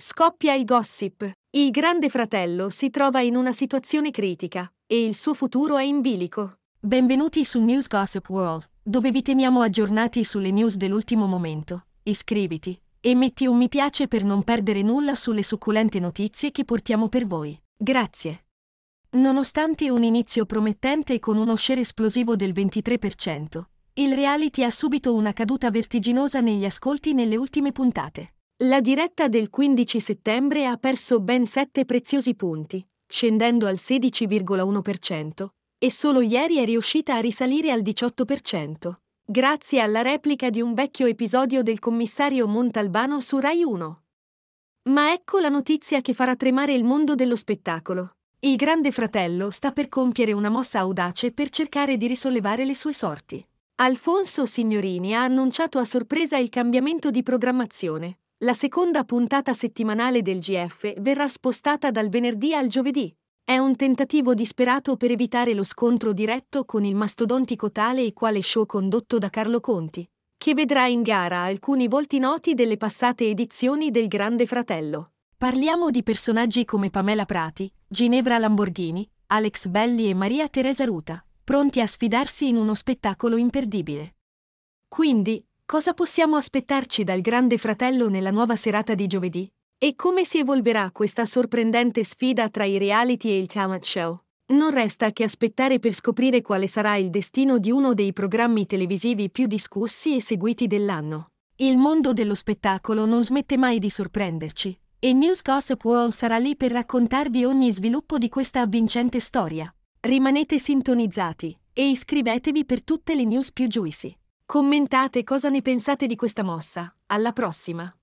Scoppia il gossip. Il grande fratello si trova in una situazione critica e il suo futuro è in bilico. Benvenuti su News Gossip World, dove vi teniamo aggiornati sulle news dell'ultimo momento. Iscriviti e metti un mi piace per non perdere nulla sulle succulente notizie che portiamo per voi. Grazie. Nonostante un inizio promettente con uno share esplosivo del 23%, il reality ha subito una caduta vertiginosa negli ascolti nelle ultime puntate. La diretta del 15 settembre ha perso ben 7 preziosi punti, scendendo al 16,1%, e solo ieri è riuscita a risalire al 18%, grazie alla replica di un vecchio episodio del commissario Montalbano su Rai 1. Ma ecco la notizia che farà tremare il mondo dello spettacolo. Il Grande Fratello sta per compiere una mossa audace per cercare di risollevare le sue sorti. Alfonso Signorini ha annunciato a sorpresa il cambiamento di programmazione, la seconda puntata settimanale del GF verrà spostata dal venerdì al giovedì. È un tentativo disperato per evitare lo scontro diretto con il mastodontico tale e quale show condotto da Carlo Conti, che vedrà in gara alcuni volti noti delle passate edizioni del Grande Fratello. Parliamo di personaggi come Pamela Prati, Ginevra Lamborghini, Alex Belli e Maria Teresa Ruta, pronti a sfidarsi in uno spettacolo imperdibile. Quindi, Cosa possiamo aspettarci dal Grande Fratello nella nuova serata di giovedì? E come si evolverà questa sorprendente sfida tra i reality e il talent show? Non resta che aspettare per scoprire quale sarà il destino di uno dei programmi televisivi più discussi e seguiti dell'anno. Il mondo dello spettacolo non smette mai di sorprenderci, e News Gossip World sarà lì per raccontarvi ogni sviluppo di questa avvincente storia. Rimanete sintonizzati e iscrivetevi per tutte le news più juicy. Commentate cosa ne pensate di questa mossa. Alla prossima!